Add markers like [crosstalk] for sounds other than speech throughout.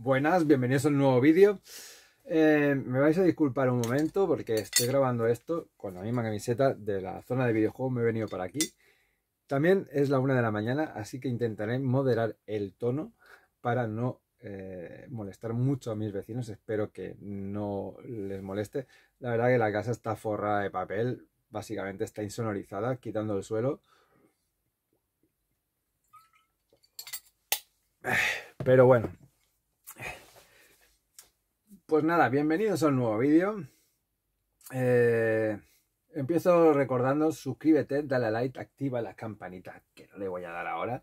Buenas, bienvenidos a un nuevo vídeo. Eh, me vais a disculpar un momento porque estoy grabando esto con la misma camiseta de la zona de videojuegos, me he venido para aquí. También es la una de la mañana, así que intentaré moderar el tono para no eh, molestar mucho a mis vecinos. Espero que no les moleste. La verdad que la casa está forrada de papel, básicamente está insonorizada, quitando el suelo. Pero bueno, pues nada, bienvenidos a un nuevo vídeo. Eh, empiezo recordando, suscríbete, dale a like, activa la campanita, que no le voy a dar ahora,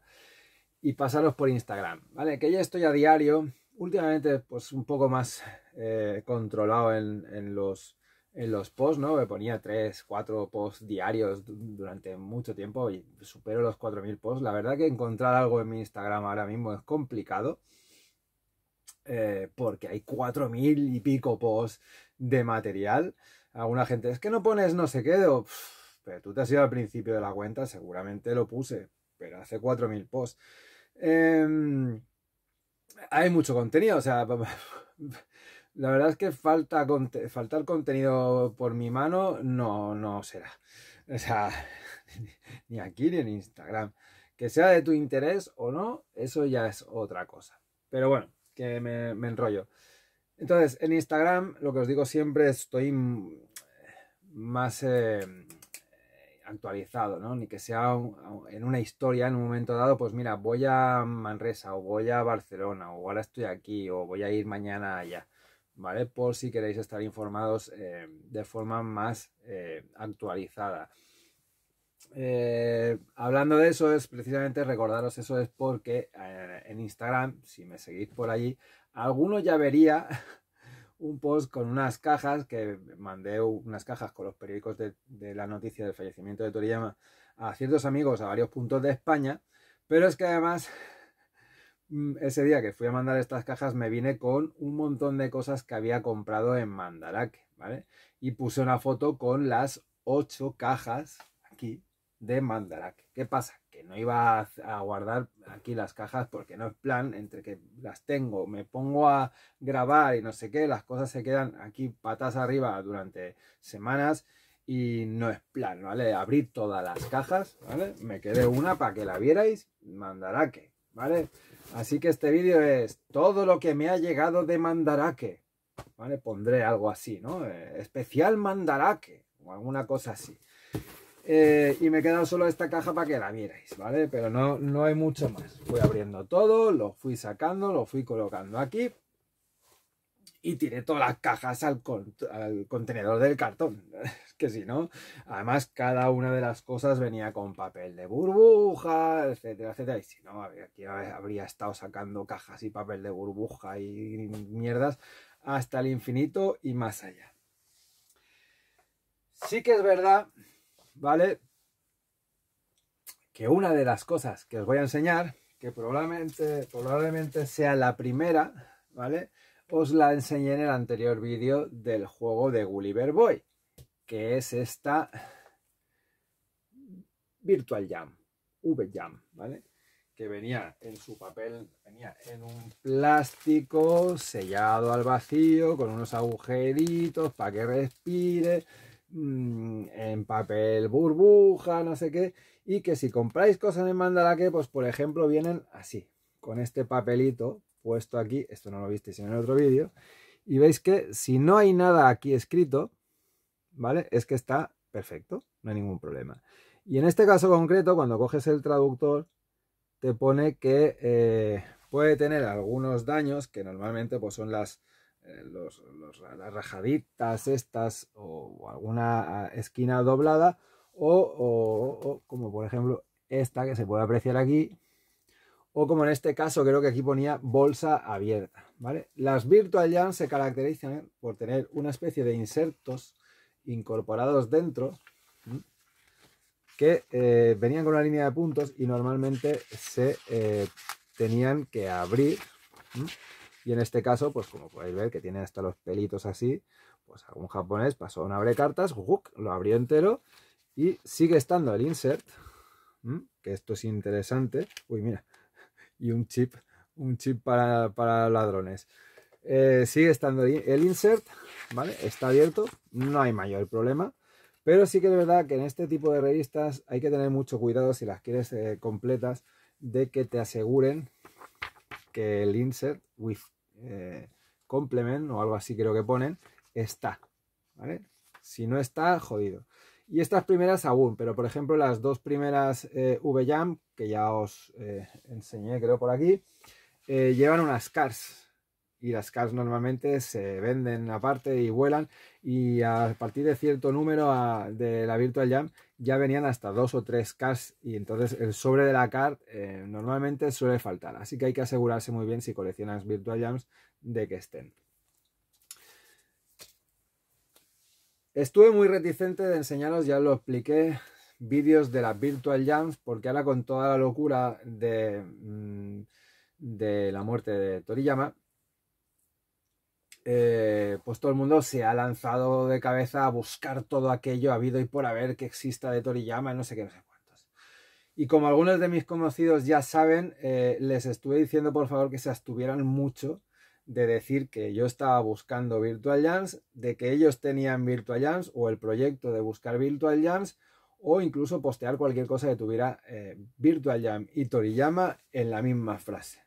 y pasaros por Instagram, ¿vale? Que ya estoy a diario, últimamente pues un poco más eh, controlado en, los, en los posts, ¿no? Me ponía 3, 4 posts diarios durante mucho tiempo y supero los 4.000 posts. La verdad que encontrar algo en mi Instagram ahora mismo es complicado. Eh, porque hay cuatro mil y pico posts de material. Alguna gente, es que no pones no sé qué, pero tú te has ido al principio de la cuenta, seguramente lo puse, pero hace cuatro mil posts. Em, hay mucho contenido, o sea, [laughs] la verdad es que falta faltar contenido por mi mano no, no será. O sea, [laughs] ni aquí ni en Instagram. Que sea de tu interés o no, eso ya es otra cosa. Pero bueno, que me, me enrollo. Entonces, en Instagram, lo que os digo siempre, estoy más eh, actualizado, ¿no? Ni que sea en una historia, en un momento dado, pues mira, voy a Manresa o voy a Barcelona o ahora estoy aquí o voy a ir mañana allá, ¿vale? Por si queréis estar informados eh, de forma más eh, actualizada. Eh, hablando de eso, es precisamente recordaros eso, es porque eh, en Instagram, si me seguís por allí, alguno ya vería [laughs] un post con unas cajas que mandé unas cajas con los periódicos de, la noticia del fallecimiento de Toriyama a ciertos amigos a varios puntos de España, pero es que además [laughs] mm, ese día que fui a mandar estas cajas me vine con un montón de cosas que había comprado en Mandarake, ¿vale? Y puse una foto con las ocho cajas aquí de Mandarake. ¿Qué pasa? Que no iba a, guardar aquí las cajas porque no es plan, entre que las tengo, me pongo a grabar y no sé qué, las cosas se quedan aquí patas arriba durante semanas y no es plan, ¿vale? Abrir todas las cajas, ¿vale? Me quedé una para que la vierais, Mandarake, ¿vale? Así que este vídeo es todo lo que me ha llegado de Mandarake, ¿vale? Pondré algo así, ¿no? Eh, especial Mandarake o alguna cosa así. Eh, y me queda solo esta caja para que la vierais, ¿vale? Pero no, no hay mucho más. Fui abriendo todo, lo fui sacando, lo fui colocando aquí. Y tiré todas las cajas al, al contenedor del cartón. [laughs] Es que si no, además cada una de las cosas venía con papel de burbuja, etcétera, etcétera. Y si no, aquí habría estado sacando cajas y papel de burbuja y mierdas hasta el infinito y más allá. Sí que es verdad ¿vale? Que una de las cosas que os voy a enseñar, que probablemente, sea la primera, ¿vale? Os la enseñé en el anterior vídeo del juego de Gulliver Boy, que es esta Virtual Jam, Jam, ¿vale? Que venía en su papel, venía en un plástico sellado al vacío, con unos agujeritos para que respire, Mm, en papel burbuja, no sé qué, y que si compráis cosas en Mandalaque, pues por ejemplo vienen así, con este papelito puesto aquí, esto no lo visteis en el otro vídeo, y veis que si no hay nada aquí escrito, ¿vale? Es que está perfecto, no hay ningún problema. Y en este caso concreto, cuando coges el traductor, te pone que eh, puede tener algunos daños, que normalmente pues, son las eh, las rajaditas estas o, alguna ah, esquina doblada o, como por ejemplo esta que se puede apreciar aquí o como en este caso creo que aquí ponía bolsa abierta ¿vale? las virtual Jam se caracterizan ¿eh? por tener una especie de insertos incorporados dentro que eh, venían con una línea de puntos y normalmente se tenían que abrir y en este caso, pues como podéis ver, que tiene hasta los pelitos así, pues algún japonés pasó un abre cartas, lo abrió entero y sigue estando el insert, que esto es interesante. Uy, mira, [laughs] y un chip, un chip para, ladrones. Eh, sigue estando el insert, ¿vale? Está abierto, no hay mayor problema. Pero sí que es verdad que en este tipo de revistas hay que tener mucho cuidado si las quieres eh, completas de que te aseguren que el insert with eh, complement o algo así creo que ponen, está, ¿vale? Si no está, jodido. Y estas primeras aún, pero por ejemplo las dos primeras v eh, VJAM, que ya os eh, enseñé creo por aquí, llevan unas CARS. Y las CARS normalmente se venden aparte y vuelan. Y a partir de cierto número de la Virtual Jam ya venían hasta dos o tres CARs y entonces el sobre de la CAR eh, normalmente suele faltar. Así que hay que asegurarse muy bien si coleccionas Virtual Jams de que estén. Estuve muy reticente de enseñaros, ya lo expliqué, vídeos de las Virtual Jams, porque ahora con toda la locura de, mm, de la muerte de Toriyama, eh, pues todo el mundo se ha lanzado de cabeza a buscar todo aquello habido y por haber que exista de Toriyama y no sé qué, no sé cuántos. Y como algunos de mis conocidos ya saben, eh, les estuve diciendo por favor que se abstuvieran mucho de decir que yo estaba buscando Virtual Jams, de que ellos tenían Virtual Jams o el proyecto de buscar Virtual Jams o incluso postear cualquier cosa que tuviera eh, Virtual Jam y Toriyama en la misma frase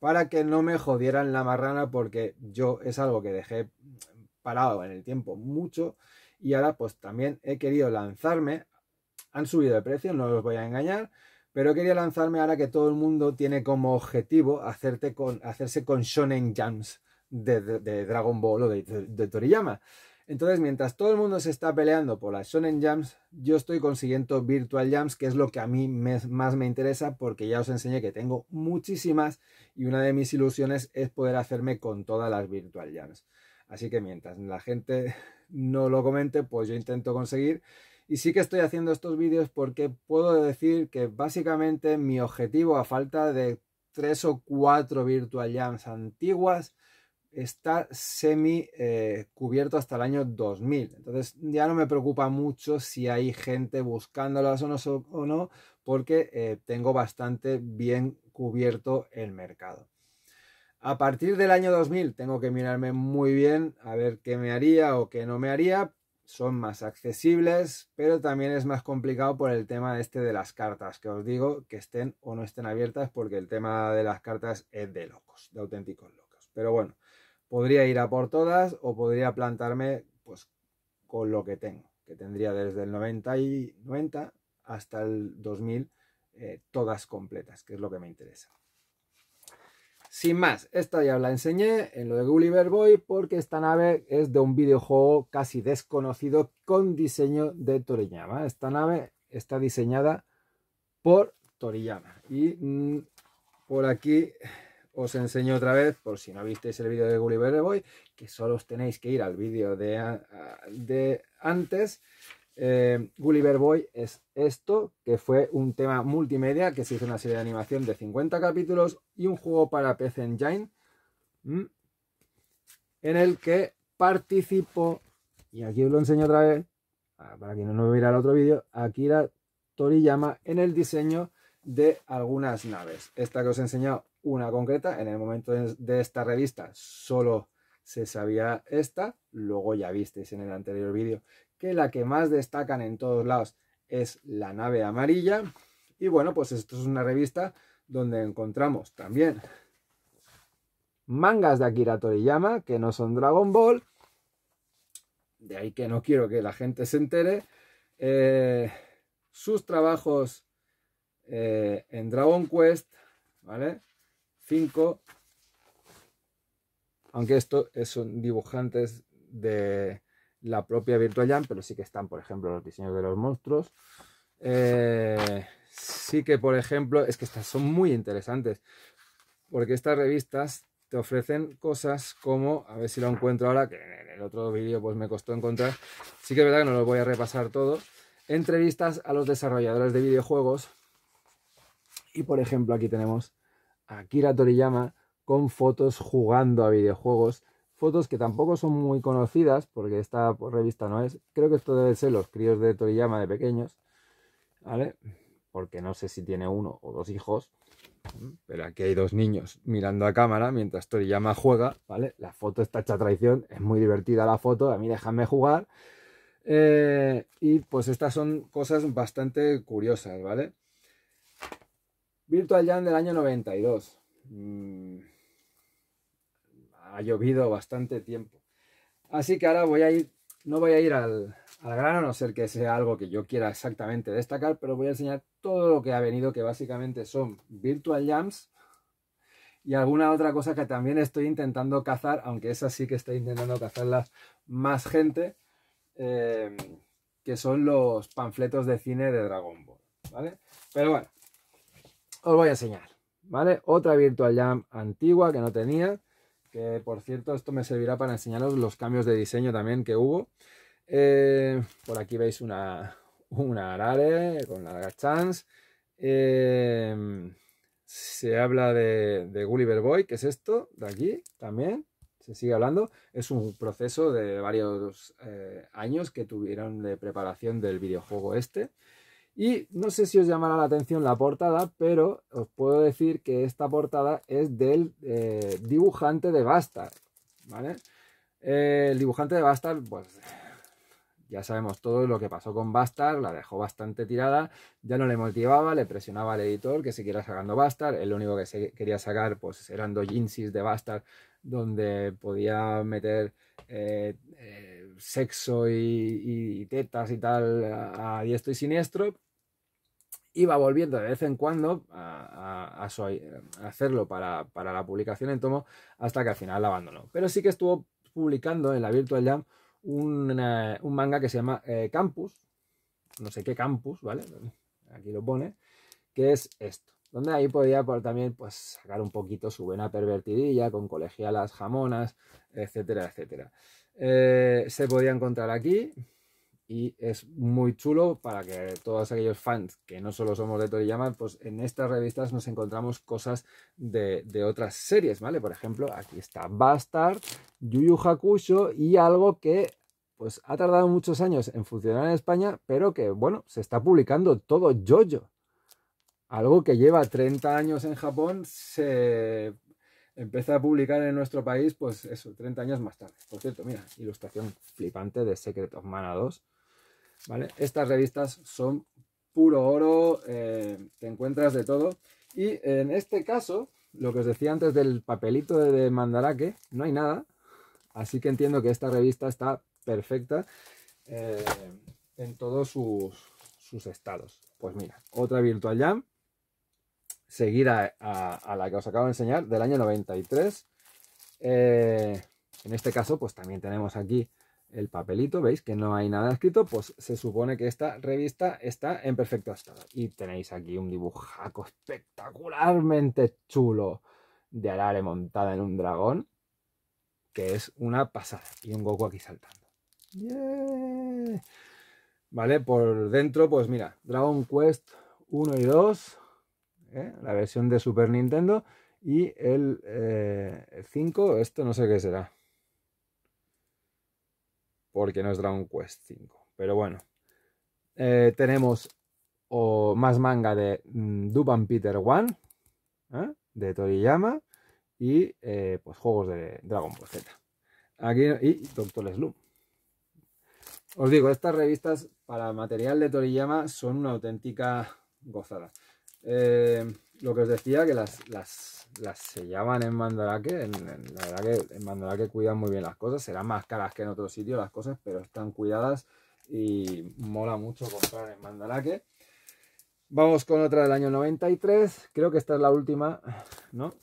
para que no me jodieran la marrana porque yo es algo que dejé parado en el tiempo mucho y ahora pues también he querido lanzarme, han subido de precio, no los voy a engañar, pero quería lanzarme ahora que todo el mundo tiene como objetivo hacerte con, hacerse con Shonen Jams de, Dragon Ball o de Toriyama. Entonces, mientras todo el mundo se está peleando por las Shonen Jams, yo estoy consiguiendo Virtual Jams, que es lo que a mí más me interesa, porque ya os enseñé que tengo muchísimas y una de mis ilusiones es poder hacerme con todas las Virtual Jams. Así que mientras la gente [laughs] no lo comente, pues yo intento conseguir. Y sí que estoy haciendo estos vídeos porque puedo decir que básicamente mi objetivo, a falta de tres o cuatro Virtual Jams antiguas, está semi eh, cubierto hasta el año 2000. Entonces ya no me preocupa mucho si hay gente buscándolas o no, o no porque eh, tengo bastante bien cubierto el mercado. A partir del año 2000 tengo que mirarme muy bien a ver qué me haría o qué no me haría. Son más accesibles, pero también es más complicado por el tema este de las cartas, que os digo que estén o no estén abiertas porque el tema de las cartas es de locos, de auténticos locos. Pero bueno, Podría ir a por todas o podría plantarme pues con lo que tengo, que tendría desde el 90 y 90 hasta el 2000 eh, todas completas, que es lo que me interesa. Sin más, esta ya la enseñé en lo de Gulliver Boy porque esta nave es de un videojuego casi desconocido con diseño de Toriyama. Esta nave está diseñada por Toriyama. Y mm, por aquí os enseño otra vez, por si no visteis el vídeo de Gulliver Boy, que solo os tenéis que ir al vídeo de, antes. Eh, Gulliver Boy es esto, que fue un tema multimedia que se hizo una serie de animación de 50 capítulos y un juego para PC Engine en el que participó, y aquí os lo enseño otra vez, ah, para que no viera el otro vídeo, Akira Toriyama en el diseño de algunas naves. Esta que os he enseñado una concreta. En el momento de, esta revista solo se sabía esta, luego ya visteis en el anterior vídeo que la que más destacan en todos lados es la nave amarilla. Y bueno, pues esto es una revista donde encontramos también mangas de Akira Toriyama que no son Dragon Ball. De ahí que no quiero que la gente se entere. Eh, sus trabajos eh, en Dragon Quest, ¿vale? Aunque esto son dibujantes de la propia Virtual Jam, pero sí que están, por ejemplo, los diseños de los monstruos. Eh, sí que, por ejemplo, es que estas son muy interesantes, porque estas revistas te ofrecen cosas como, a ver si lo encuentro ahora, que en el otro vídeo pues me costó encontrar, sí que es verdad que no lo voy a repasar todo, entrevistas a los desarrolladores de videojuegos. Y por ejemplo, aquí tenemos Aquí Akira Toriyama con fotos jugando a videojuegos. Fotos que tampoco son muy conocidas, porque esta revista no es. Creo que esto debe ser los críos de Toriyama de pequeños. ¿Vale? Porque no sé si tiene uno o dos hijos. Pero aquí hay dos niños mirando a cámara mientras Toriyama juega, ¿vale? La foto está hecha traición, es muy divertida la foto, a mí déjame jugar. Eh, y pues estas son cosas bastante curiosas, ¿vale? Virtual Jam del año 92. Mm, ha llovido bastante tiempo. Así que ahora voy a ir, no voy a ir al, grano, a no ser que sea algo que yo quiera exactamente destacar, pero voy a enseñar todo lo que ha venido, que básicamente son Virtual Jams y alguna otra cosa que también estoy intentando cazar, aunque esa sí que estoy intentando cazarla más gente, eh, que son los panfletos de cine de Dragon Ball, ¿vale? Pero bueno, os voy a enseñar, ¿vale? Otra Virtual Jam antigua que no tenía, que por cierto esto me servirá para enseñaros los cambios de diseño también que hubo. Eh, por aquí veis una, una con la chance. Eh, se habla de, de, Gulliver Boy, que es esto, de aquí también, se sigue hablando. Es un proceso de varios eh, años que tuvieron de preparación del videojuego este. Y no sé si os llamará la atención la portada, pero os puedo decir que esta portada es del eh, dibujante de Bastard, ¿vale? Eh, el dibujante de Bastard, pues ya sabemos todo lo que pasó con Bastard, la dejó bastante tirada, ya no le motivaba, le presionaba al editor que siguiera sacando Él el único que quería sacar pues eran dos de Bastard donde podía meter eh, sexo y, tetas y tal a, diestro y siniestro. iba volviendo de vez en cuando a, hacerlo para, la publicación en tomo hasta que al final la abandonó. Pero sí que estuvo publicando en la Virtual Jam un, manga que se llama eh, Campus, no sé qué Campus, ¿vale? Aquí lo pone, que es esto donde ahí podía pues, también pues, sacar un poquito su buena pervertidilla con colegialas jamonas, etcétera, etcétera. Eh, se podía encontrar aquí y es muy chulo para que todos aquellos fans que no solo somos de Toriyama, pues en estas revistas nos encontramos cosas de, otras series, ¿vale? Por ejemplo, aquí está Bastard, Yu Yu Hakusho y algo que pues ha tardado muchos años en funcionar en España, pero que bueno, se está publicando todo Jojo algo que lleva 30 años en Japón, se empieza a publicar en nuestro país, pues eso, 30 años más tarde. Por cierto, mira, ilustración flipante de Secret of Mana 2. Estas revistas son puro oro, eh, te encuentras de todo. Y en este caso, lo que os decía antes del papelito de Mandarake, no hay nada. Así que entiendo que esta revista está perfecta eh, en todos sus, sus estados. Pues mira, otra Virtual Jam seguida a, la que os acabo de enseñar del año 93. Eh, en este caso, pues también tenemos aquí el papelito, veis que no hay nada escrito, pues se supone que esta revista está en perfecto estado. Y tenéis aquí un dibujaco espectacularmente chulo de arare montada en un dragón, que es una pasada. Y un Goku aquí saltando. Vale, por dentro, pues mira, Dragon Quest 1 y 2, ¿eh? la versión de Super Nintendo. Y el 5, eh, esto no sé qué será. Porque no es Dragon Quest 5. Pero bueno. Eh, tenemos más manga de mm, Duban Peter One. De Toriyama. Y pues juegos de Dragon Ball Z. Aquí, y Doctor Slump Os digo, estas revistas para material de Toriyama son una auténtica gozada. Eh, lo que os decía, que las, las, las sellaban en Mandalake. En, la verdad que en Mandalake cuidan muy bien las cosas. Serán más caras que en otros sitios las cosas, pero están cuidadas y mola mucho comprar en Mandalake. Vamos con otra del año 93. Creo que esta es la última, ¿no?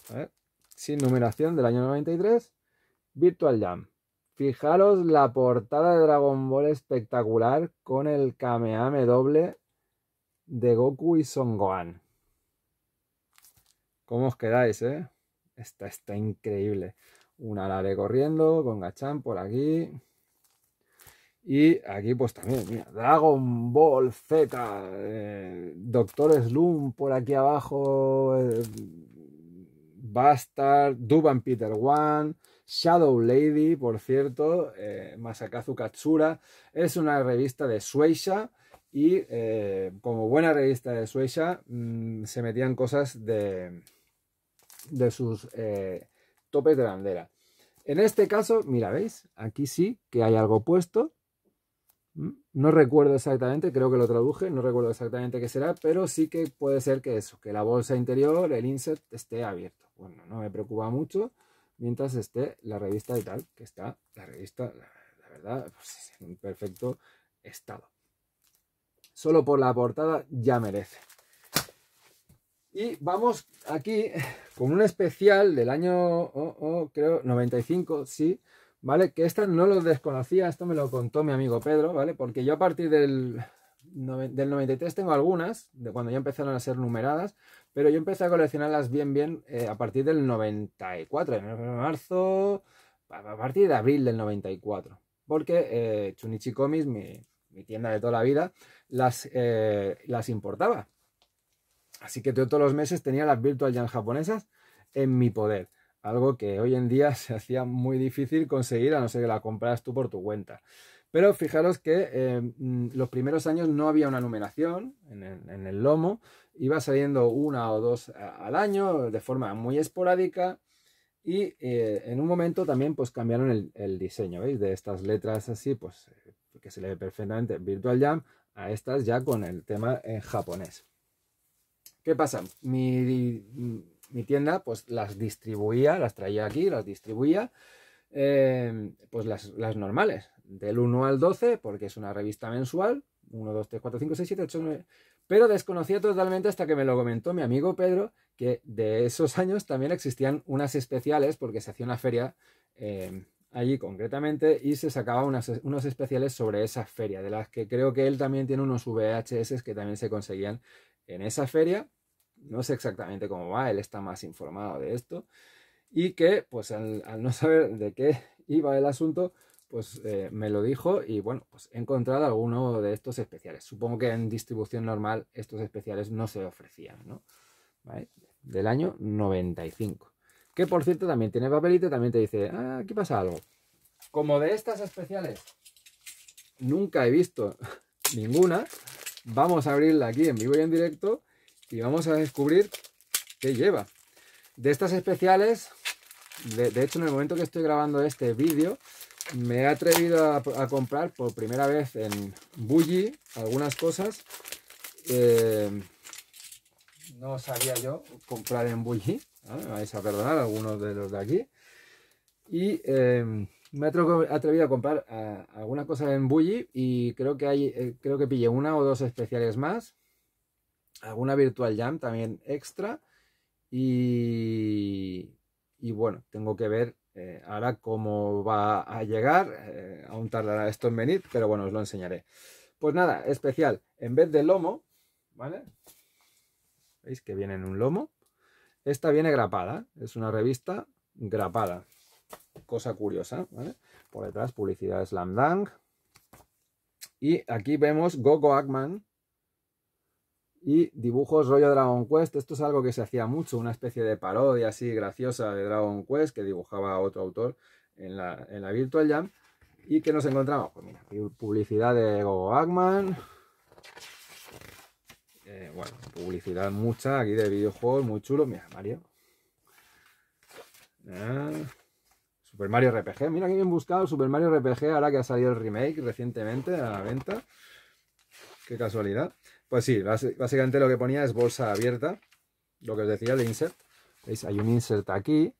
Sin numeración del año 93. Virtual Jam. Fijaros la portada de Dragon Ball espectacular con el Kamehame doble de Goku y Son Gohan. ¿Cómo os quedáis, eh? Esta está increíble. Una la de corriendo con Gachan por aquí. Y aquí pues también, mira, Dragon Ball Z, eh, Doctor Sloom por aquí abajo, eh, Bastard. Bastard, Duban Peter One, Shadow Lady, por cierto, eh, Masakazu Katsura. Es una revista de Sueisha y como buena revista de Sueisha mm, se metían cosas de, de sus eh, topes de bandera. En este caso, mira, ¿veis? Aquí sí que hay algo puesto. Mm, no recuerdo exactamente, creo que lo traduje, no recuerdo exactamente qué será, pero sí que puede ser que eso, que la bolsa interior, el insert, esté abierto. Bueno, no me preocupa mucho mientras esté la revista y tal, que está la revista, la, verdad, pues, en un perfecto estado. Solo por la portada ya merece. Y vamos aquí con un especial del año, oh, oh, creo, 95, sí, ¿vale? Que esta no lo desconocía, esto me lo contó mi amigo Pedro, ¿vale? Porque yo a partir del, del 93 tengo algunas, de cuando ya empezaron a ser numeradas, pero yo empecé a coleccionarlas bien, bien eh, a partir del 94, en marzo, a partir de abril del 94, porque eh, Chunichi Comics, mi, tienda de toda la vida, las, eh, las importaba. Así que todos los meses tenía las Virtual Jam japonesas en mi poder. Algo que hoy en día [laughs] se hacía muy difícil conseguir a no ser que la compras tú por tu cuenta. Pero fijaros que eh, mm, los primeros años no había una numeración en el, lomo, iba saliendo una o dos eh, al año de forma muy esporádica y eh, en un momento también pues cambiaron el, diseño, ¿veis? De estas letras así, pues que se le ve perfectamente Virtual Jam a estas ya con el tema en japonés. ¿Qué pasa? Mi, tienda pues las distribuía, las traía aquí, las distribuía, em, pues las, normales, del 1 al 12, porque es una revista mensual, 1, 2, 3, 4, 5, 6, 7, 8, 9. Pero desconocía totalmente hasta que me lo comentó mi amigo Pedro, que de esos años también existían unas especiales, porque se hacía una feria em, allí concretamente y se sacaba unas, unos especiales sobre esa feria, de las que creo que él también tiene unos VHS que también se conseguían en esa feria no sé exactamente cómo va, él está más informado de esto, y que pues al, no saber de qué iba el asunto, pues eh, me lo dijo y bueno, pues he encontrado alguno de estos especiales. Supongo que en distribución normal estos especiales no se ofrecían, ¿no? Del año 95. Que por cierto también tiene papelito, también te dice, ah, aquí pasa algo. Como de estas especiales nunca he visto [laughs] ninguna, vamos a abrirla aquí en vivo y en directo y vamos a descubrir qué lleva. De estas especiales, de, hecho en el momento que estoy grabando este vídeo, me he atrevido a, comprar por primera vez en Bully algunas cosas. Eh, no sabía yo comprar en Bully, ¿eh? me vais a perdonar algunos de los de aquí. Y eh, me he atrevido a comprar algunas cosa en Bully y creo que, hay, creo que pillé una o dos especiales más alguna Virtual Jam también extra. Y, bueno, tengo que ver eh, ahora cómo va a llegar. Eh, aún tardará esto en venir, pero bueno, os lo enseñaré. Pues nada, especial. En vez de lomo, ¿vale? ¿Veis que viene en un lomo? Esta viene grapada. Es una revista grapada. Cosa curiosa, ¿vale? Por detrás, publicidad Slam Dunk. Y aquí vemos Gogo Ackman, y dibujos rollo Dragon Quest. Esto es algo que se hacía mucho, una especie de parodia así graciosa de Dragon Quest que dibujaba otro autor en la, Virtual Jam. ¿Y que nos encontramos? Pues mira, publicidad de Gogo Agman. Eh, bueno, publicidad mucha aquí de videojuegos, muy chulo. Mira, Mario. Ah, Super Mario RPG. Mira que bien buscado Super Mario RPG ahora que ha salido el remake recientemente a la venta. Qué casualidad. Pues sí, básicamente lo que ponía es bolsa abierta, lo que os decía el insert. ¿Veis? Hay un insert aquí,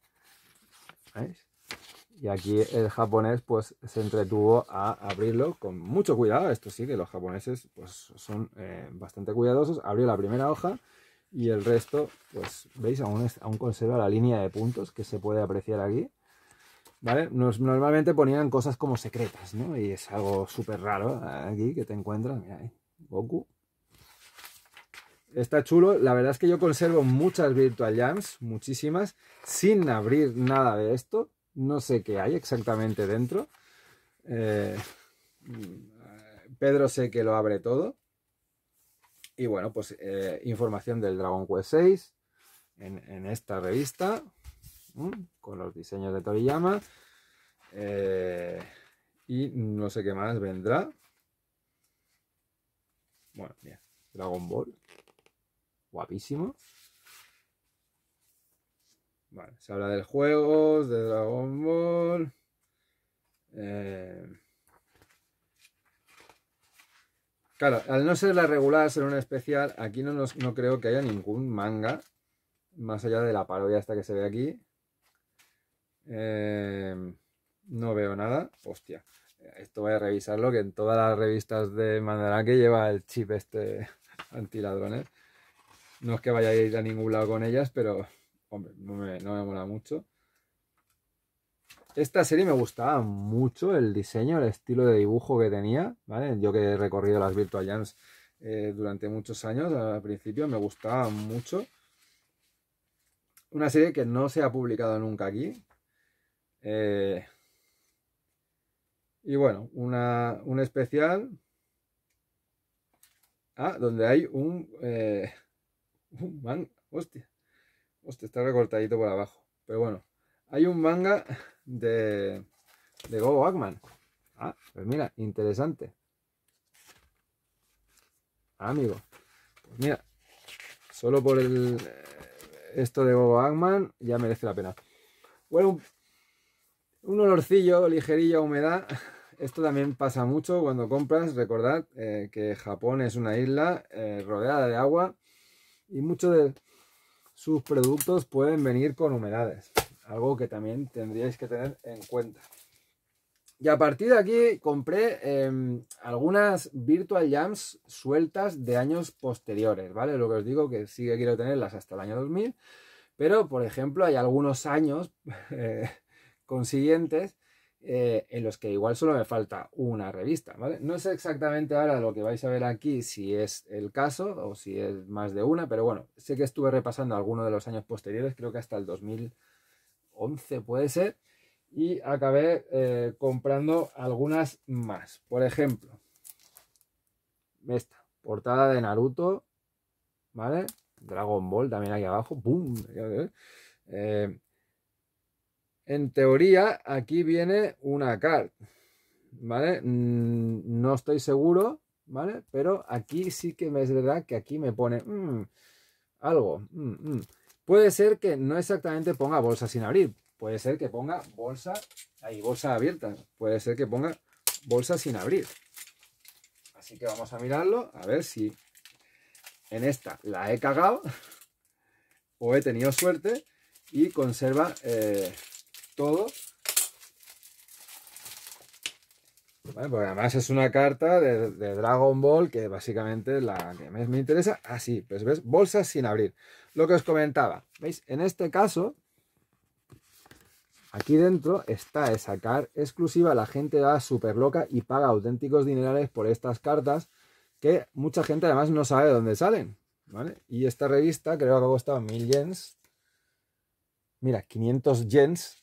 Y aquí el japonés pues se entretuvo a abrirlo con mucho cuidado. Esto sí que los japoneses pues son eh, bastante cuidadosos. Abrió la primera hoja y el resto, pues veis, aún, conserva la línea de puntos que se puede apreciar aquí. ¿Vale? normalmente ponían cosas como secretas, ¿no? Y es algo súper raro eh, aquí que te encuentras. Mira ahí, Goku, está chulo. La verdad es que yo conservo muchas Virtual Jams, muchísimas, sin abrir nada de esto. No sé qué hay exactamente dentro. Eh, Pedro sé que lo abre todo. Y bueno, pues eh, información del Dragon Quest 6 en, esta revista, con los diseños de Toriyama. Eh, y no sé qué más vendrá. Bueno, bien. Dragon Ball guapísimo. Vale, se habla del juego, de Dragon Ball. Eh, claro, al no ser la regular, ser una especial, aquí no, no creo que haya ningún manga, más allá de la parodia esta que se ve aquí. Eh, no veo nada. Hostia, esto voy a revisarlo, que en todas las revistas de Mandarake lleva el chip este [laughs] antiladrones. No es que vaya a ir a ningún lado con ellas, pero hombre, no me, mola mucho. Esta serie me gustaba mucho el diseño, el estilo de dibujo que tenía, Yo que he recorrido las Virtual Jams eh, durante muchos años, al principio me gustaba mucho. Una serie que no se ha publicado nunca aquí. Eh, y bueno, un especial ah, donde hay un... Eh, un manga, hostia. Hostia, está recortadito por abajo. Pero bueno, hay un manga de, de Ackman. Ah, pues mira, interesante. amigo, pues mira, solo por el, eh, esto de Gobo Ackman ya merece la pena. Bueno, un, olorcillo, ligerilla humedad. Esto también pasa mucho cuando compras. Recordad eh, que Japón es una isla eh, rodeada de agua y muchos de sus productos pueden venir con humedades, algo que también tendríais que tener en cuenta. Y a partir de aquí compré em, algunas Virtual Jams sueltas de años posteriores, ¿vale? Lo que os digo que sí que quiero tenerlas hasta el año 2000, pero por ejemplo hay algunos años [laughs] eh, consiguientes eh, en los que igual solo me falta una revista, ¿vale? No sé exactamente ahora lo que vais a ver aquí si es el caso o si es más de una, pero bueno, sé que estuve repasando algunos de los años posteriores, creo que hasta el 2011 puede ser, y acabé eh, comprando algunas más. Por ejemplo, esta, portada de Naruto, ¿vale? Dragon Ball también aquí abajo, ¡boom! En teoría, aquí viene una card, ¿vale? Mm, no estoy seguro, ¿vale? Pero aquí sí que me es verdad que aquí me pone mm, algo. Mm, puede ser que no exactamente ponga bolsa sin abrir. Puede ser que ponga bolsa, ahí, bolsa abierta. Puede ser que ponga bolsa sin abrir. Así que vamos a mirarlo, a ver si en esta la he cagado [laughs] o he tenido suerte y conserva... Eh, todo. Bueno, además es una carta de, Dragon Ball que básicamente la que más me interesa. Así, pues ves, bolsas sin abrir. Lo que os comentaba, ¿veis? En este caso, aquí dentro está esa carta exclusiva. La gente va súper loca y paga auténticos dinerales por estas cartas que mucha gente además no sabe de dónde salen. Y esta revista creo que ha costado 1000 yens. Mira, 500 yens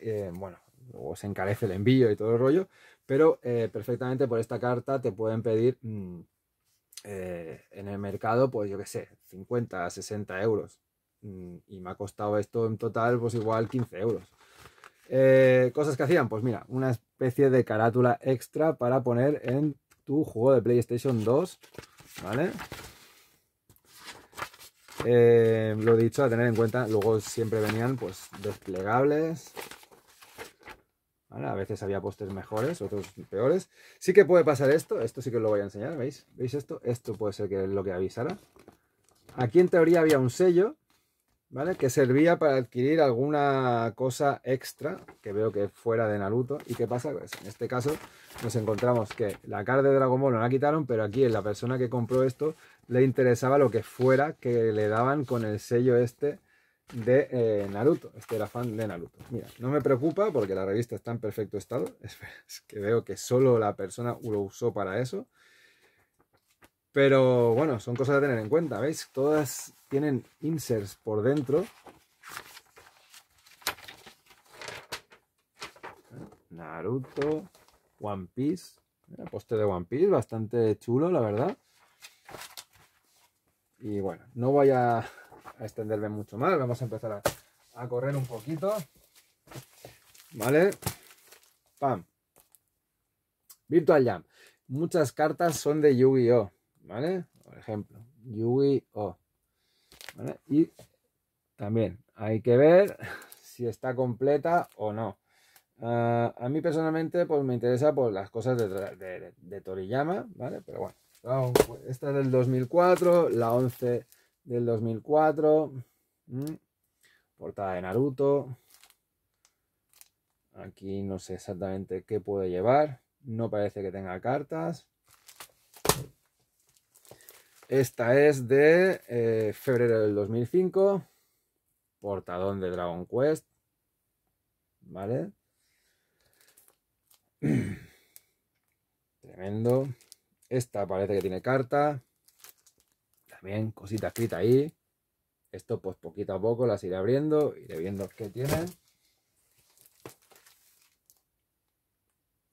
eh, bueno, luego se encarece el envío y todo el rollo, pero eh, perfectamente por esta carta te pueden pedir mm, eh, en el mercado, pues yo que sé, 50, 60 euros. Mm, y me ha costado esto en total, pues igual 15 euros. cosas que hacían, pues mira, una especie de carátula extra para poner en tu juego de PlayStation 2, ¿vale? lo dicho, a tener en cuenta, luego siempre venían pues desplegables, a veces había postres mejores, otros peores. Sí que puede pasar esto, esto sí que os lo voy a enseñar, ¿veis? ¿Veis esto? Esto puede ser que lo que avisara. Aquí en teoría había un sello, ¿vale? Que servía para adquirir alguna cosa extra que veo que fuera de Naruto. ¿Y qué pasa? Pues, en este caso nos encontramos que la cara de Dragon Ball no la quitaron, pero aquí en la persona que compró esto le interesaba lo que fuera que le daban con el sello este de eh, Naruto. Este era fan de Naruto. Mira, no me preocupa porque la revista está en perfecto estado. [laughs] Es, que veo que solo la persona lo usó para eso. Pero bueno, son cosas a tener en cuenta, ¿veis? Todas tienen inserts por dentro. Naruto, One Piece. poste de One Piece, bastante chulo, la verdad. Y bueno, no voy a a extenderme mucho más. Vamos a empezar a, correr un poquito. ¿Vale? Pam. Virtual Jam. Muchas cartas son de Yu-Gi-Oh! ¿Vale? Por ejemplo, Yu-Gi-Oh! ¿Vale? Y también hay que ver [laughs] si está completa o no. Ah, a mí personalmente pues me interesa por pues, las cosas de, Toriyama, ¿vale? Pero bueno, esta es del 2004, la 11 del 2004. Portada de Naruto. Aquí no sé exactamente qué puede llevar. No parece que tenga cartas. Esta es de eh, febrero del 2005. Portadón de Dragon Quest. ¿Vale? [clears throat] Tremendo. Esta parece que tiene carta bien, cosita escrita ahí. Esto pues poquito a poco las iré abriendo, iré viendo qué tienen.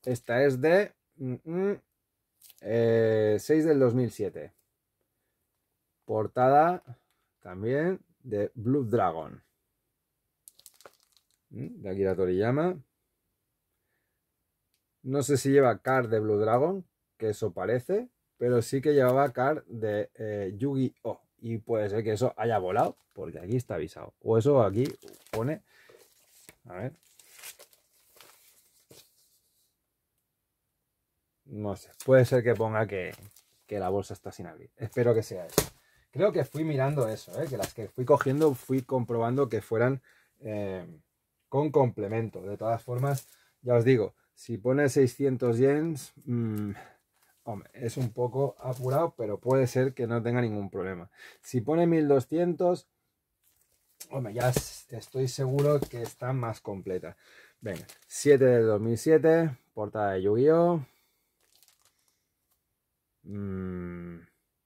Esta es de 6 mm, mm, eh, del 2007. Portada también de Blue Dragon. Mm, de Akira Toriyama. No sé si lleva card de Blue Dragon, que eso parece pero sí que llevaba card de yugi eh, Yu-Gi-Oh! Y puede ser que eso haya volado, porque aquí está avisado. O eso aquí pone. A ver. No sé. Puede ser que ponga que, la bolsa está sin abrir. Espero que sea eso. Creo que fui mirando eso, ¿eh? que las que fui cogiendo fui comprobando que fueran eh, con complemento. De todas formas, ya os digo, si pone 600 yens, mm, Hombre, es un poco apurado, pero puede ser que no tenga ningún problema. Si pone 1200, hombre, ya estoy seguro que está más completa. Venga, 7 del 2007, portada de Yu-Gi-Oh! Mm,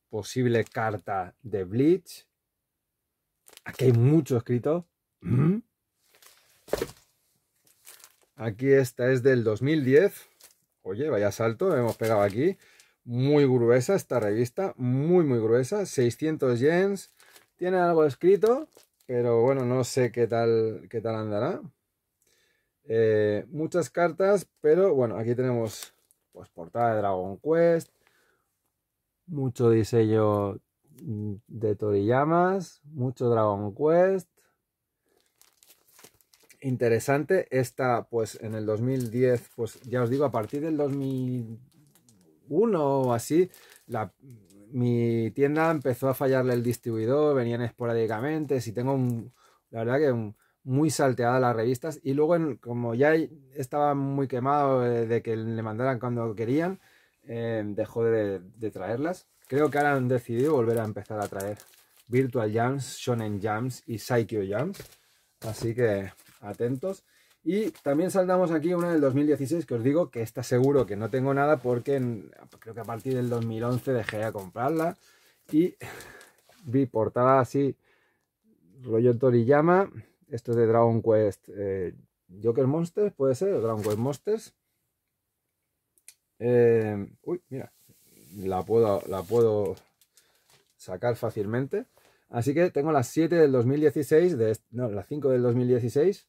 posible carta de Bleach. Aquí hay mucho escrito. Mm. Aquí esta es del 2010. Oye, vaya salto, hemos pegado aquí. Muy gruesa esta revista, muy, muy gruesa. 600 yens. Tiene algo escrito, pero bueno, no sé qué tal, qué tal andará. Eh, muchas cartas, pero bueno, aquí tenemos pues, portada de Dragon Quest. Mucho diseño mm, de Toriyamas, mucho Dragon Quest, interesante. Esta, pues en el 2010, pues ya os digo, a partir del 2001 o así, mi tienda empezó a fallarle el distribuidor, venían esporádicamente, si tengo un, la verdad que muy salteada las revistas y luego como ya estaba muy quemado eh, de que le mandaran cuando querían, eh, dejó de, traerlas. Creo que ahora han decidido volver a empezar a traer Virtual Jams, Shonen Jams y Psycho Jams. Así que atentos. Y también saldamos aquí una del 2016, que os digo que está seguro que no tengo nada porque creo que a partir del 2011 dejé de comprarla y [laughs] vi portada así, rollo Toriyama, esto es de Dragon Quest eh, Joker Monsters, puede ser, Dragon Quest Monsters. Eh, uy, mira, la puedo, la puedo sacar fácilmente. Así que tengo las 7 del 2016, no, las 5 del 2016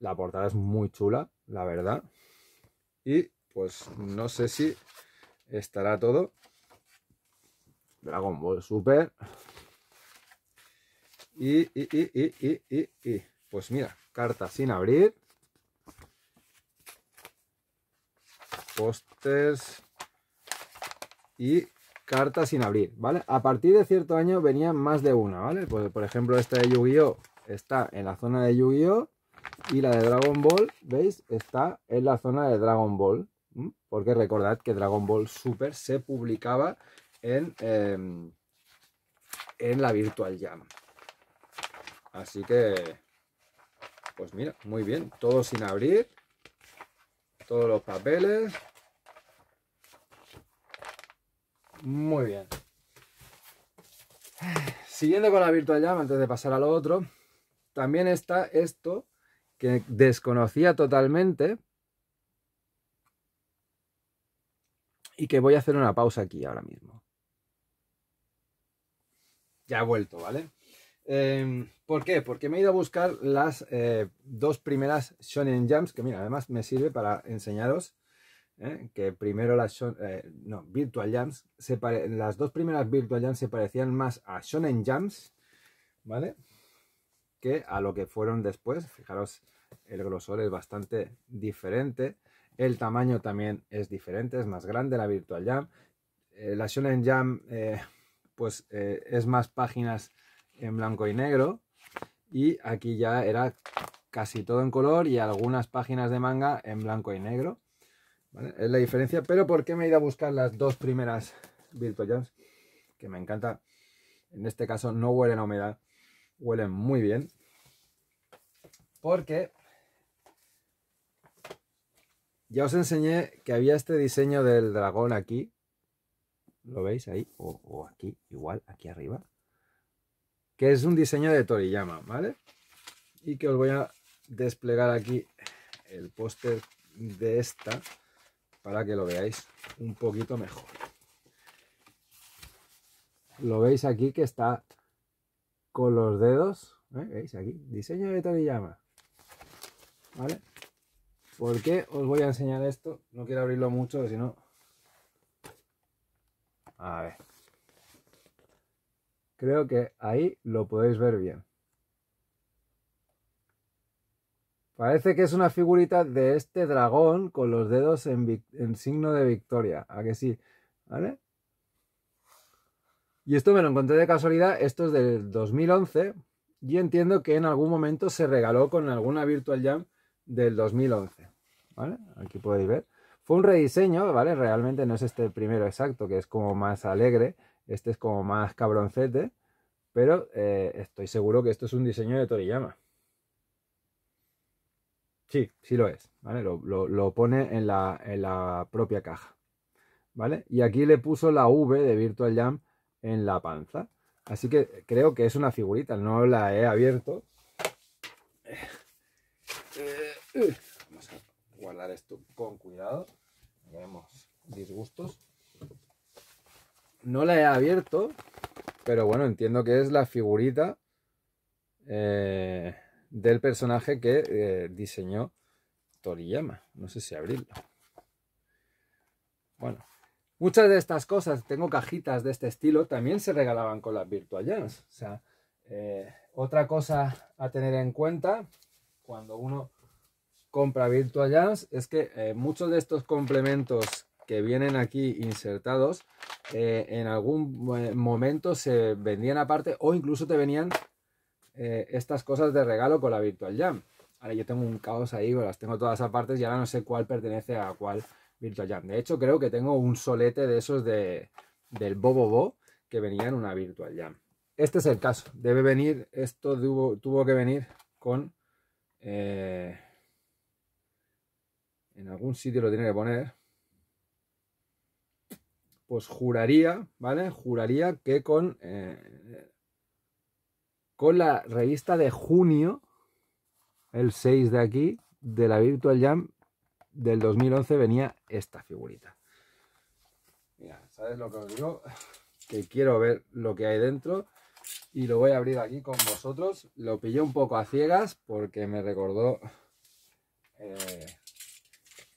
la portada es muy chula, la verdad. Y pues no sé si estará todo. Dragon Ball Super. Y, y, y, y, y, pues mira, carta sin abrir. Pósters y carta sin abrir, ¿vale? A partir de cierto año venían más de una, ¿vale? Pues, por ejemplo, esta de Yu-Gi-Oh! está en la zona de Yu-Gi-Oh! y la de Dragon Ball, ¿veis? Está en la zona de Dragon Ball, porque recordad que Dragon Ball Super se publicaba en, em, en la Virtual Jam. Así que, pues mira, muy bien, todo sin abrir, todos los papeles. Muy bien. Siguiendo con la Virtual Jam, antes de pasar a lo otro, también está esto que desconocía totalmente y que voy a hacer una pausa aquí ahora mismo. Ya he vuelto, ¿vale? Em, ¿Por qué? Porque me he ido a buscar las eh, dos primeras Shonen Jams que mira, además me sirve para enseñaros ¿eh? que primero las eh, no, Virtual jams las dos primeras Virtual jams se parecían más a Shonen Jams ¿vale? que a lo que fueron después. Fijaros, el grosor es bastante diferente. El tamaño también es diferente, es más grande la Virtual Jam. Eh, la Shonen Jam, eh, pues eh, es más páginas en blanco y negro. Y aquí ya era casi todo en color y algunas páginas de manga en blanco y negro. Es la diferencia. Pero ¿por qué me he ido a buscar las dos primeras Virtual Jams? Que me encanta. En este caso no huele a humedad huelen muy bien. Porque ya os enseñé que había este diseño del dragón aquí. ¿Lo veis ahí? O, aquí, igual, aquí arriba. Que es un diseño de Toriyama, ¿vale? Y que os voy a desplegar aquí el póster de esta para que lo veáis un poquito mejor. Lo veis aquí que está con los dedos, ¿eh? ¿veis aquí? Diseño de Toriyama. ¿Vale? ¿Por qué os voy a enseñar esto? No quiero abrirlo mucho, si no... A ver. Creo que ahí lo podéis ver bien. Parece que es una figurita de este dragón con los dedos en, en signo de victoria. ¿A que sí? ¿Vale? Y esto me lo encontré de casualidad, esto es del 2011 y entiendo que en algún momento se regaló con alguna Virtual Jam del 2011. ¿Vale? Aquí podéis ver. Fue un rediseño, ¿vale? Realmente no es este primero exacto, que es como más alegre. Este es como más cabroncete. Pero eh, estoy seguro que esto es un diseño de Toriyama. Sí, sí lo es, ¿vale? Lo, pone en la, en la propia caja, ¿vale? Y aquí le puso la V de Virtual Jam en la panza. Así que creo que es una figurita, no la he abierto. Vamos a guardar esto con cuidado. disgustos. No la he abierto, pero bueno, entiendo que es la figurita eh, del personaje que eh, diseñó Toriyama. No sé si abrirlo. Bueno, Muchas de estas cosas, tengo cajitas de este estilo, también se regalaban con las Virtual Jams. O sea, eh, otra cosa a tener en cuenta cuando uno compra Virtual Jams es que eh, muchos de estos complementos que vienen aquí insertados eh, en algún momento se vendían aparte o incluso te venían estas cosas de regalo con la Virtual Jam. Ahora yo tengo un caos ahí, las tengo todas aparte y ahora no sé cuál pertenece a cuál Virtual Jam. De hecho, creo que tengo un solete de esos de, del Bobo bobo que venía en una Virtual Jam. Este es el caso. Debe venir, esto tuvo, que venir con... Eh, en algún sitio lo tiene que poner. Pues juraría, ¿vale? Juraría que con... Eh, con la revista de junio, el 6 de aquí, de la Virtual Jam, del 2011 venía esta figurita. Mira, ¿sabes lo que os digo? Que quiero ver lo que hay dentro y lo voy a abrir aquí con vosotros. Lo pillé un poco a ciegas porque me recordó eh,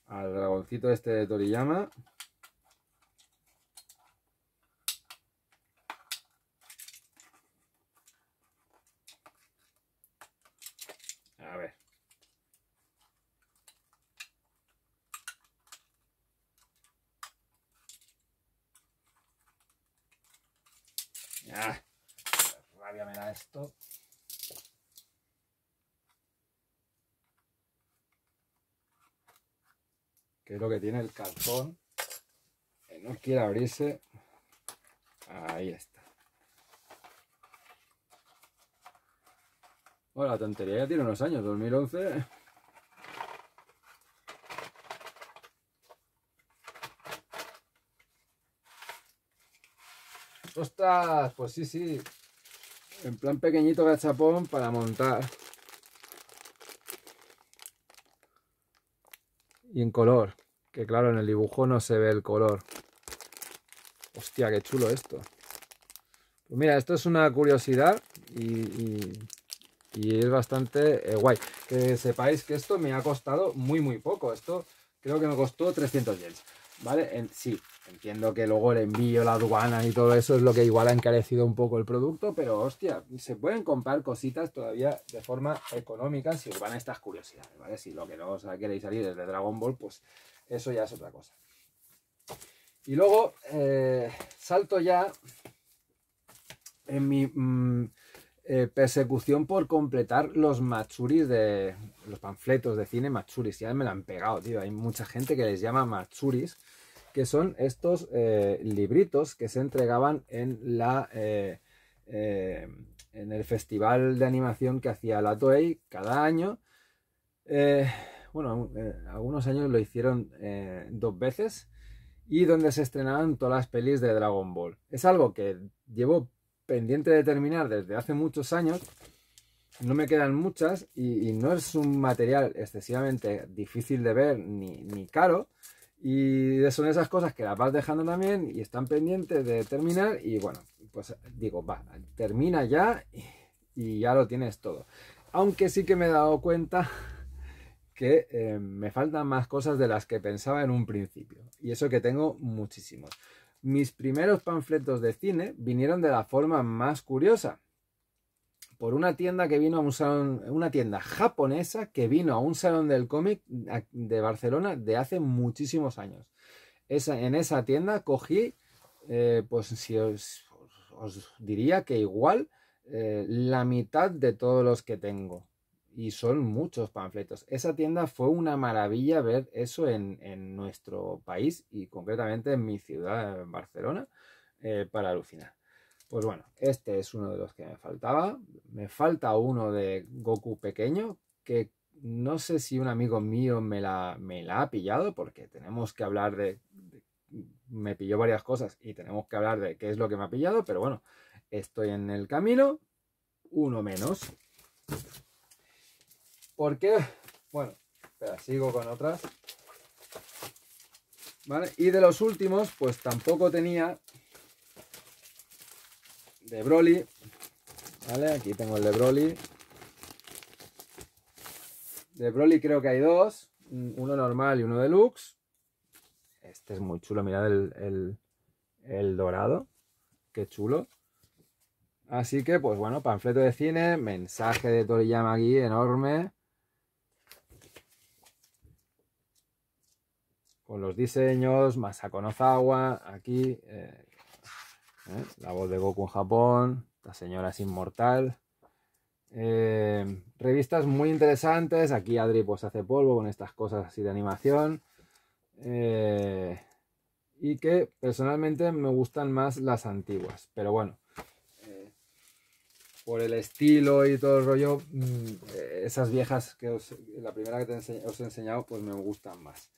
al dragoncito este de Toriyama. Que es lo que tiene el cartón. Que eh, no quiere abrirse. Ahí está. Bueno, la tontería ya tiene unos años, 2011. Ostras, pues sí, sí, en plan pequeñito gachapón para montar. Y en color. Que claro, en el dibujo no se ve el color. Hostia, qué chulo esto. Pues mira, esto es una curiosidad y, es bastante eh, guay. Que sepáis que esto me ha costado muy, muy poco. Esto creo que me costó 300 yens. ¿Vale? En, sí, Entiendo que luego el envío, la aduana y todo eso es lo que igual ha encarecido un poco el producto, pero hostia, se pueden comprar cositas todavía de forma económica si os van estas curiosidades, ¿vale? Si lo que no os queréis salir desde de Dragon Ball, pues eso ya es otra cosa. Y luego eh, salto ya en mi mm, eh, persecución por completar los machuris, de los panfletos de cine machuris. Ya me lo han pegado, tío. Hay mucha gente que les llama machuris que son estos eh, libritos que se entregaban en la... Eh, eh, en el festival de animación que hacía la Toei cada año. bueno, algunos años lo hicieron dos veces y donde se estrenaban todas las pelis de Dragon Ball. Es algo que llevo pendiente de terminar desde hace muchos años. No me quedan muchas y, no es un material excesivamente difícil de ver ni caro. Y son esas cosas que las vas dejando también y están pendientes de terminar. Y bueno, pues digo, va, termina ya y ya lo tienes todo. Aunque sí que me he dado cuenta [laughs] que eh, me faltan más cosas de las que pensaba en un principio. Y eso que tengo muchísimos. Mis primeros panfletos de cine vinieron de la forma más curiosa por una tienda que vino a una tienda japonesa que vino a un salón del cómic de Barcelona de hace muchísimos años. en esa tienda cogí, eh, pues si os, diría que igual eh, la mitad de todos los que tengo. Y son muchos panfletos. Esa tienda fue una maravilla ver eso en, nuestro país y concretamente en mi ciudad, Barcelona, eh, para alucinar. Pues bueno, este es uno de los que me faltaba. Me falta uno de Goku pequeño, que no sé si un amigo mío me la, me la ha pillado, porque tenemos que hablar de, Me pilló varias cosas y tenemos que hablar de qué es lo que me ha pillado, pero bueno, estoy en el camino. Uno menos. Porque, bueno, espera, sigo con otras. Y de los últimos, pues tampoco tenía de Broly. ¿Vale? Aquí tengo el de Broly. De Broly creo que hay dos. Uno normal y uno deluxe. Este es muy chulo. Mirad el, el, dorado. Qué chulo. Así que, pues bueno, panfleto de cine, mensaje de Toriyama aquí enorme. Con los diseños, Masako agua, aquí, eh, ¿eh? La voz de Goku en Japón, La señora es inmortal. Eh, revistas muy interesantes. Aquí Adri pues hace polvo con estas cosas así de animación. Eh, y que personalmente me gustan más las antiguas. Pero bueno, por el estilo y todo el rollo, mm, esas viejas que la primera que os he enseñado, pues me gustan más.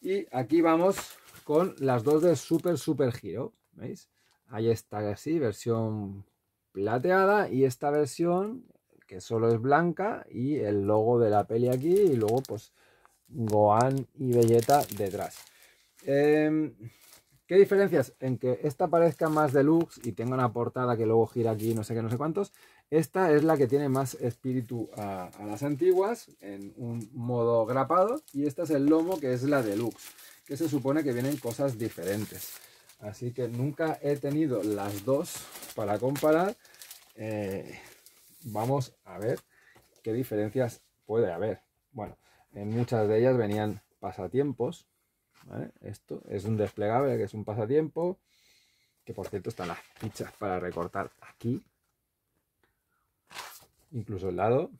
Y aquí vamos con las dos de Super Super Giro, ¿veis? Hay esta así, versión plateada y esta versión que solo es blanca y el logo de la peli aquí y luego pues Gohan y Belleta detrás. Em, ¿Qué diferencias? En que esta parezca más deluxe y tenga una portada que luego gira aquí no sé qué, no sé cuántos. Esta es la que tiene más espíritu a, las antiguas en un modo grapado y esta es el lomo que es la deluxe, que se supone que vienen cosas diferentes. Así que nunca he tenido las dos para comparar. Eh, vamos a ver qué diferencias puede haber. Bueno, en muchas de ellas venían pasatiempos. Esto es un desplegable que es un pasatiempo. Que por cierto están las fichas para recortar aquí. Incluso el lado.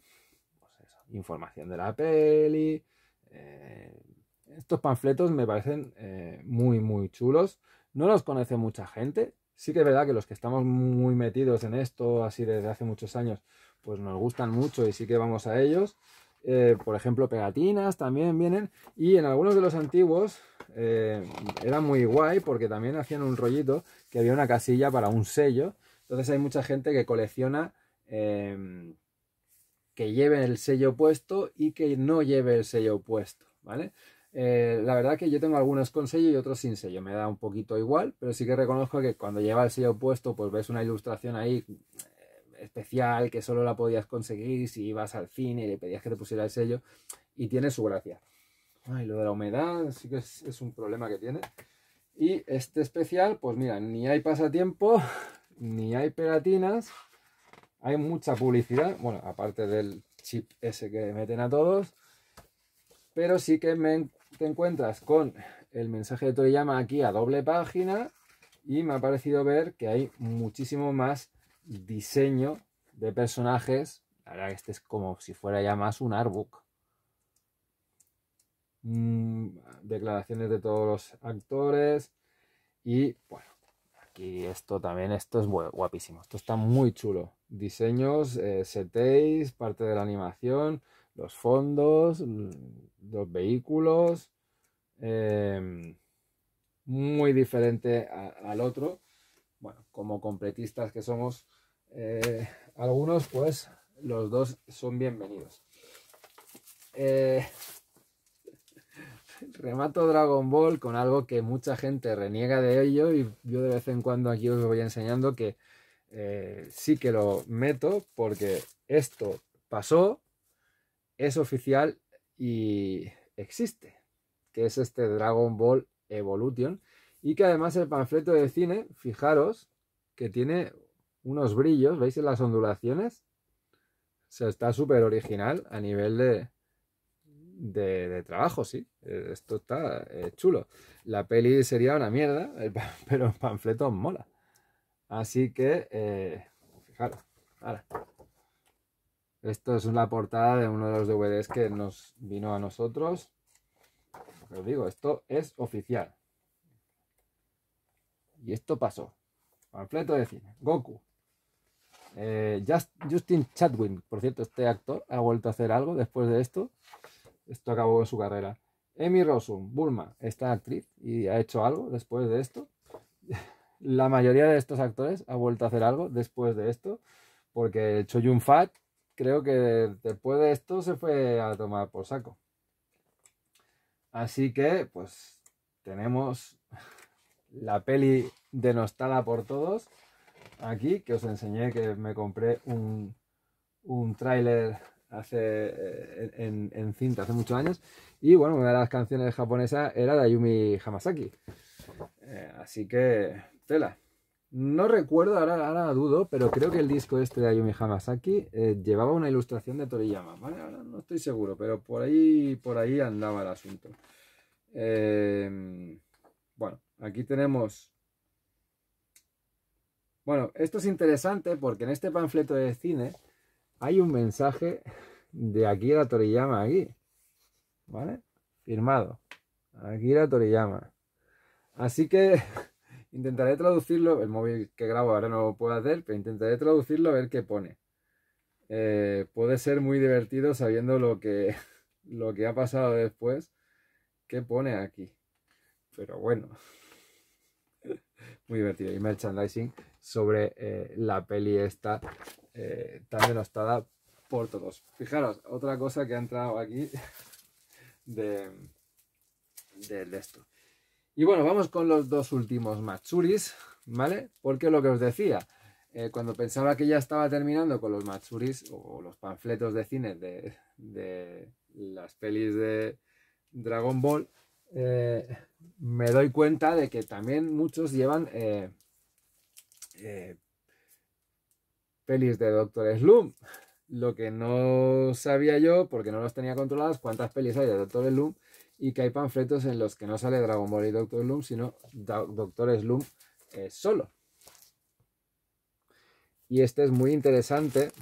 Pues información de la peli. Eh, estos panfletos me parecen eh, muy, muy chulos. No los conoce mucha gente. Sí que es verdad que los que estamos muy metidos en esto, así desde hace muchos años, pues nos gustan mucho y sí que vamos a ellos. Eh, por ejemplo, pegatinas también vienen. Y en algunos de los antiguos eh, era muy guay porque también hacían un rollito que había una casilla para un sello. Entonces hay mucha gente que colecciona eh, que lleve el sello puesto y que no lleve el sello puesto, ¿vale? Eh, la verdad que yo tengo algunos con sello y otros sin sello, me da un poquito igual, pero sí que reconozco que cuando lleva el sello puesto, pues ves una ilustración ahí eh, especial que solo la podías conseguir si ibas al cine y le pedías que te pusiera el sello y tiene su gracia. Ay, lo de la humedad sí que es, un problema que tiene. Y este especial, pues mira, ni hay pasatiempo, [laughs] ni hay pelatinas, hay mucha publicidad, bueno, aparte del chip ese que meten a todos, pero sí que me te encuentras con el mensaje de Toriyama aquí a doble página y me ha parecido ver que hay muchísimo más diseño de personajes. ahora este es como si fuera ya más un artbook. Mm, declaraciones de todos los actores y bueno, aquí esto también, esto es guapísimo, esto está muy chulo. Diseños, eh, setéis, parte de la animación, los fondos, mm, los vehículos, em, muy diferente al otro. Bueno, como completistas que somos eh, algunos, pues los dos son bienvenidos. Eh, [laughs] remato Dragon Ball con algo que mucha gente reniega de ello y yo de vez en cuando aquí os voy enseñando que eh, sí que lo meto porque esto pasó es oficial y existe, que es este Dragon Ball Evolution, y que además el panfleto de cine, fijaros, que tiene unos brillos, ¿veis en las ondulaciones? O está súper original a nivel de, de, trabajo, sí. Eh, esto está eh, chulo. La peli sería una mierda, [laughs] pero el panfleto mola. Así que, eh, fijaros, esto es una portada de uno de los DVDs que nos vino a nosotros. Os digo, esto es oficial. Y esto pasó. Completo de cine. Goku. Eh, Justin Chadwin, por cierto, este actor ha vuelto a hacer algo después de esto. Esto acabó su carrera. Emi Rosum. Bulma, esta actriz y ha hecho algo después de esto. [laughs] La mayoría de estos actores ha vuelto a hacer algo después de esto, porque Choyun Fat creo que después de esto se fue a tomar por saco. Así que, pues, tenemos [laughs] la peli de denostada por todos aquí, que os enseñé que me compré un, un tráiler hace eh, en, cinta hace muchos años. Y bueno, una de las canciones japonesas era de Ayumi Hamasaki. Eh, así que, tela. No recuerdo, ahora, dudo, pero creo que el disco este de Ayumi Hamasaki eh, llevaba una ilustración de Toriyama, ¿vale? Ahora no estoy seguro, pero por ahí, por ahí andaba el asunto. Eh, bueno, aquí tenemos... Bueno, esto es interesante porque en este panfleto de cine hay un mensaje de Akira Toriyama aquí, ¿vale? Firmado. Akira Toriyama. Así que Intentaré traducirlo, el móvil que grabo ahora no lo puedo hacer, pero intentaré traducirlo a ver qué pone. Eh, puede ser muy divertido sabiendo lo que, [laughs] lo que ha pasado después. ¿Qué pone aquí? Pero bueno, [laughs] muy divertido. Y merchandising sobre eh, la peli esta eh, tan denostada por todos. Fijaros, otra cosa que ha entrado aquí [laughs] de, de, de esto. Y bueno, vamos con los dos últimos Matsuris, ¿vale? Porque lo que os decía, eh, cuando pensaba que ya estaba terminando con los Matsuris o los panfletos de cine de, las pelis de Dragon Ball, eh, me doy cuenta de que también muchos llevan eh, pelis de Doctor Slump. Lo que no sabía yo, porque no los tenía controladas, cuántas pelis hay de Doctor Slump y que hay panfletos en los que no sale Dragon Ball y Doctor Loom, sino Doctor Sloom eh, solo. Y este es muy interesante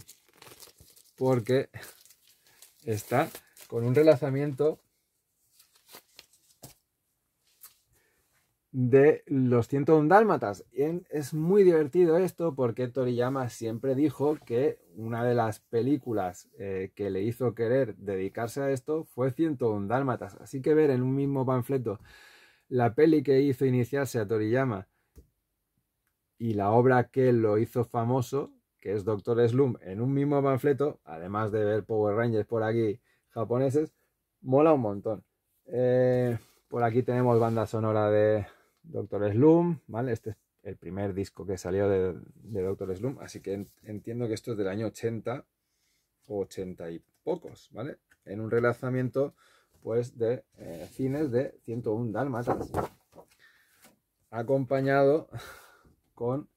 porque [laughs] está con un relanzamiento de los 101 dálmatas. Es muy divertido esto porque Toriyama siempre dijo que una de las películas eh, que le hizo querer dedicarse a esto fue 101 dálmatas. Así que ver en un mismo panfleto la peli que hizo iniciarse a Toriyama y la obra que lo hizo famoso, que es Doctor Slum, en un mismo panfleto, además de ver Power Rangers por aquí japoneses, mola un montón. Eh, por aquí tenemos banda sonora de, Doctor Sloom, ¿vale? Este es el primer disco que salió de, Doctor Sloom, así que entiendo que esto es del año 80 o 80 y pocos, ¿vale? En un relanzamiento, pues, de eh, cines de 101 Dálmatas, acompañado con,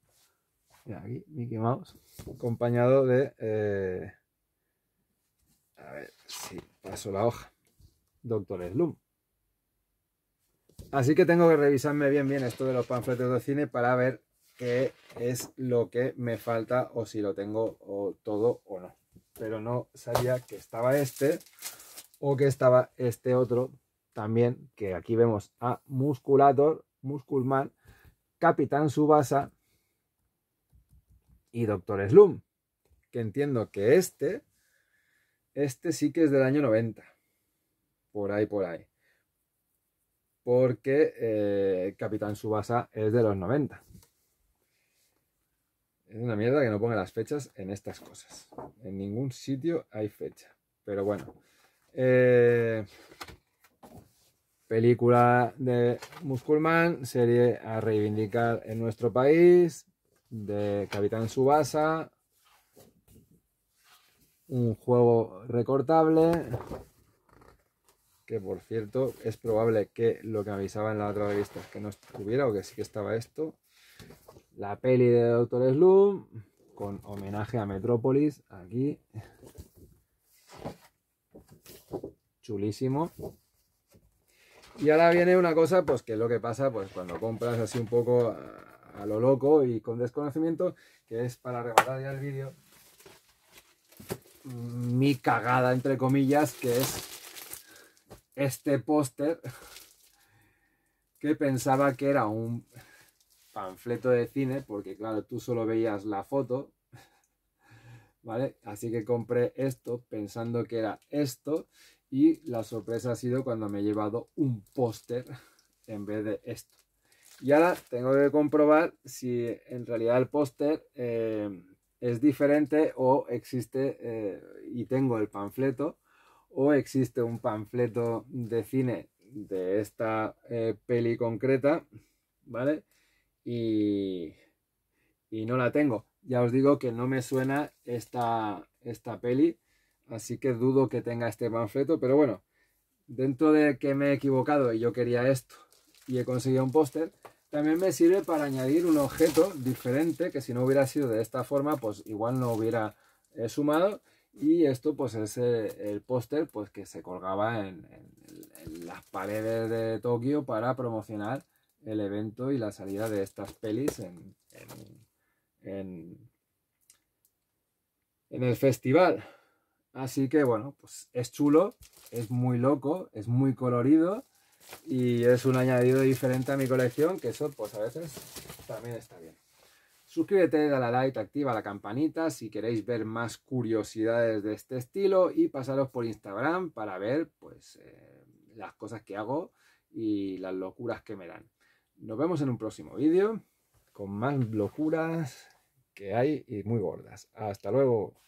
mira aquí, Mickey Mouse, acompañado de, eh, a ver si paso la hoja, Doctor Sloom. Así que tengo que revisarme bien bien esto de los panfletos de cine para ver qué es lo que me falta o si lo tengo todo o no. Pero no sabía que estaba este o que estaba este otro también, que aquí vemos a Musculator, Musculman, Capitán Subasa y Doctor Slum, que entiendo que este, este sí que es del año 90, por ahí, por ahí porque eh, Capitán Subasa es de los 90. Es una mierda que no ponga las fechas en estas cosas. En ningún sitio hay fecha. Pero bueno. Eh, película de Musculman, serie a reivindicar en nuestro país, de Capitán Subasa, un juego recortable, que por cierto es probable que lo que avisaba en la otra revista que no estuviera o que sí que estaba esto, la peli de Doctor Sloom con homenaje a Metrópolis aquí. Chulísimo. Y ahora viene una cosa, pues que lo que pasa pues cuando compras así un poco a, lo loco y con desconocimiento, que es para regalar ya el vídeo, mi cagada entre comillas, que es este póster [laughs] que pensaba que era un panfleto de cine, porque claro, tú solo veías la foto, [laughs] ¿vale? Así que compré esto pensando que era esto y la sorpresa ha sido cuando me he llevado un póster [laughs] en vez de esto. Y ahora tengo que comprobar si en realidad el póster eh, es diferente o existe eh, y tengo el panfleto o existe un panfleto de cine de esta eh, peli concreta, ¿vale? Y, y, no la tengo. Ya os digo que no me suena esta, esta peli, así que dudo que tenga este panfleto, pero bueno, dentro de que me he equivocado y yo quería esto y he conseguido un póster, también me sirve para añadir un objeto diferente que si no hubiera sido de esta forma, pues igual no hubiera eh, sumado. Y esto pues es eh, el, póster pues, que se colgaba en, las paredes de Tokio para promocionar el evento y la salida de estas pelis en, en el festival. Así que bueno, pues es chulo, es muy loco, es muy colorido y es un añadido diferente a mi colección, que eso pues a veces también está bien. Suscríbete, dale a like, activa la campanita si queréis ver más curiosidades de este estilo y pasaros por Instagram para ver pues, eh, las cosas que hago y las locuras que me dan. Nos vemos en un próximo vídeo con más locuras que hay y muy gordas. Hasta luego.